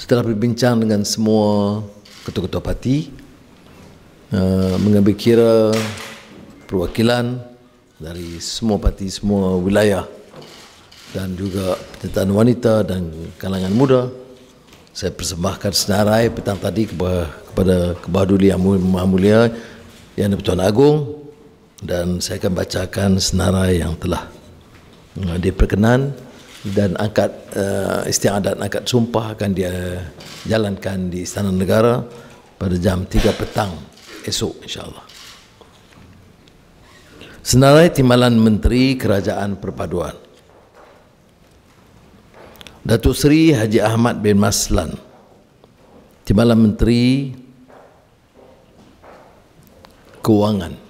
setelah berbincang dengan semua ketua-ketua parti uh, mengambil kira perwakilan dari semua parti semua wilayah dan juga penyertaan wanita dan kalangan muda saya persembahkan senarai petang tadi kepada, kepada kebahaduli yang mulia yang dipertuan agung dan saya akan bacakan senarai yang telah uh, diperkenan dan akad uh, eh, istiadat akad sumpah akan dia jalankan di istana negara pada jam 3 petang esok insyaallah senarai timbalan menteri kerajaan perpaduan Datuk Seri Haji Ahmad bin Maslan Timbalan Menteri Kewangan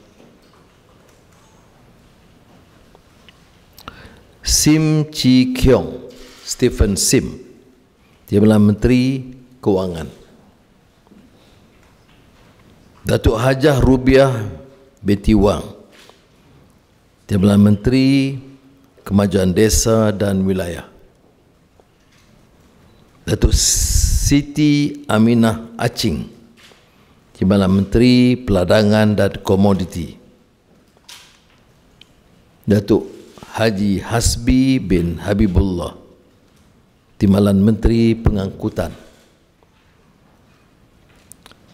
Sim Chi Kiong, Stephen Sim. Dia adalah Menteri Kewangan. Datuk Hajah Rubiah Betty Wang. Dia adalah Menteri Kemajuan Desa dan Wilayah. Datuk Siti Aminah Acing, Dia adalah Menteri Peladangan dan Komoditi. Datuk Haji Hasbi bin Habibullah Timbalan Menteri Pengangkutan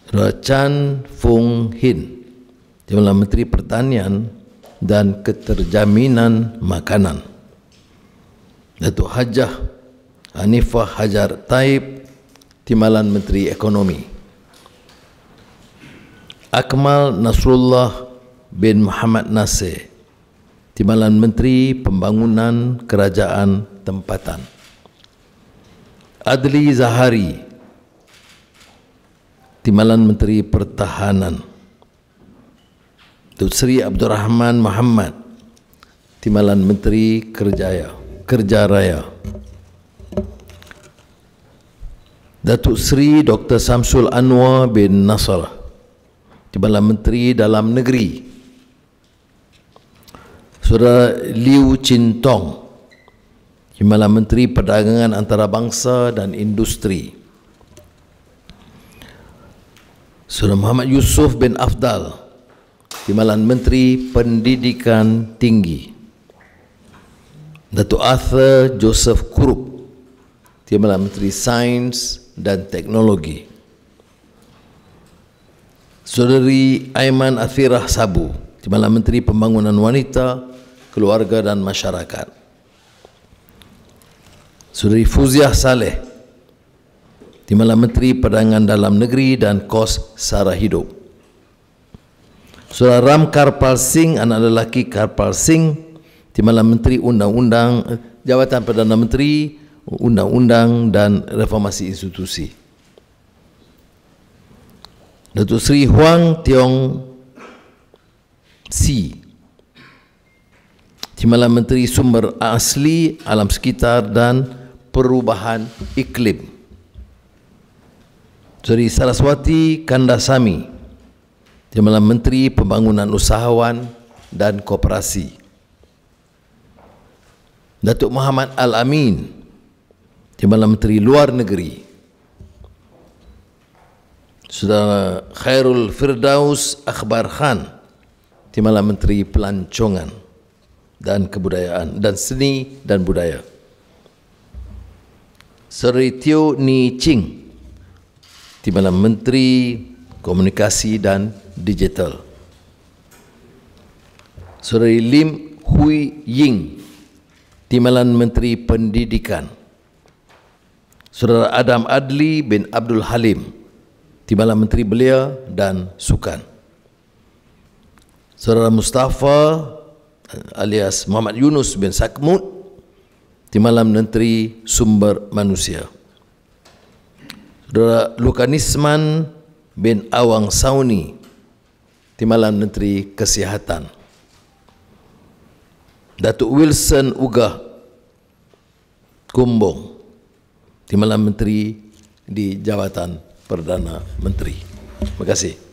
Rachan Fung Hin Timbalan Menteri Pertanian dan Keterjaminan Makanan Datuk Hajah Hanifah Hajar Taib Timbalan Menteri Ekonomi Akmal Nasrullah bin Muhammad Nasir Timbalan Menteri Pembangunan Kerajaan Tempatan. Adli Zahari, Timbalan Menteri Pertahanan. Dut Sri Abdul Rahman Muhammad, Timbalan Menteri Kerjaya, Kerja Raya. Datuk Seri Dr. Samsul Anwar bin Nasrah Timbalan Menteri Dalam Negeri Saudara Liu Chintong, Tong Menteri Perdagangan Antarabangsa dan Industri Saudara Muhammad Yusuf bin Afdal Timbalan Menteri Pendidikan Tinggi Datuk Arthur Joseph Krupp Timbalan Menteri Sains dan Teknologi Saudari Aiman Athirah Sabu Timbalan Menteri Pembangunan Wanita, Keluarga dan Masyarakat. Suri Fuziah Saleh, Timbalan Menteri Perdagangan Dalam Negeri dan Kos Sara Hidup. Saudara Ram Karpal Singh, anak lelaki Karpal Singh, Timbalan Menteri Undang-Undang, Jawatan Perdana Menteri, Undang-Undang dan Reformasi Institusi. Datuk Sri Huang Tiong C. Timbalan Menteri Sumber Asli Alam Sekitar dan Perubahan Iklim. Suri Saraswati Kandasami, Timbalan Menteri Pembangunan Usahawan dan Koperasi. Datuk Muhammad Al-Amin, Timbalan Menteri Luar Negeri. Saudara Khairul Firdaus Akbar Khan, Timbalan Menteri Pelancongan dan Kebudayaan dan Seni dan Budaya. Seri Tio Ni Ching, Timbalan Menteri Komunikasi dan Digital. Seri Lim Hui Ying, Timbalan Menteri Pendidikan. Saudara Adam Adli bin Abdul Halim, Timbalan Menteri Belia dan Sukan saudara Mustafa alias Muhammad Yunus bin Sakmut, di malam menteri sumber manusia saudara Lukanisman bin Awang Sauni di malam menteri kesihatan Datuk Wilson Uga Kumbong di malam menteri di jawatan Perdana Menteri. Terima kasih.